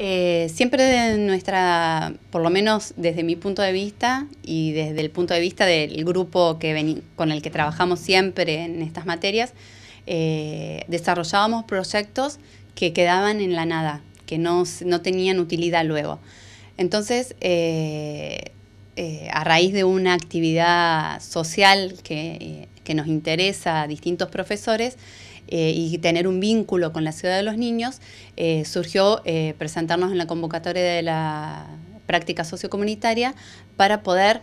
Eh, siempre de nuestra, por lo menos desde mi punto de vista y desde el punto de vista del grupo que con el que trabajamos siempre en estas materias, eh, desarrollábamos proyectos que quedaban en la nada, que no, tenían utilidad luego. Entonces, eh, a raíz de una actividad social que que nos interesa a distintos profesores eh, y tener un vínculo con la ciudad de los niños, eh, surgió eh, presentarnos en la convocatoria de la práctica sociocomunitaria para poder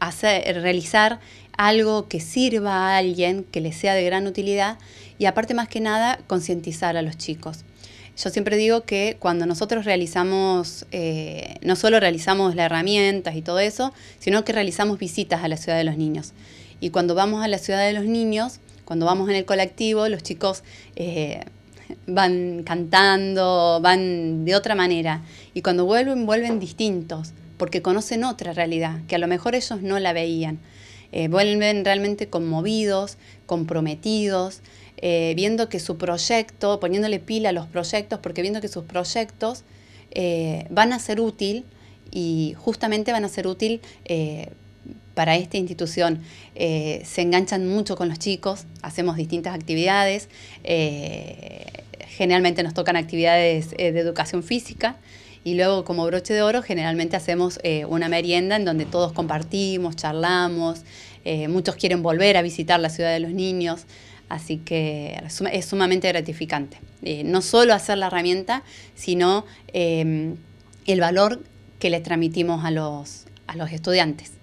hacer, realizar algo que sirva a alguien, que le sea de gran utilidad y aparte más que nada concientizar a los chicos. Yo siempre digo que cuando nosotros realizamos, eh, no solo realizamos las herramientas y todo eso, sino que realizamos visitas a la ciudad de los niños. Y cuando vamos a la ciudad de los niños, cuando vamos en el colectivo, los chicos eh, van cantando, van de otra manera. Y cuando vuelven, vuelven distintos, porque conocen otra realidad, que a lo mejor ellos no la veían. Eh, vuelven realmente conmovidos, comprometidos, eh, viendo que su proyecto, poniéndole pila a los proyectos, porque viendo que sus proyectos eh, van a ser útil y justamente van a ser útil eh, para esta institución. se enganchan mucho con los chicos, hacemos distintas actividades, generalmente nos tocan actividades de educación física y luego como broche de oro generalmente hacemos una merienda en donde todos compartimos, charlamos, muchos quieren volver a visitar la ciudad de los niños. Así que es sumamente gratificante. Eh, no solo hacer la herramienta, sino eh, el valor que le transmitimos a los, a los estudiantes.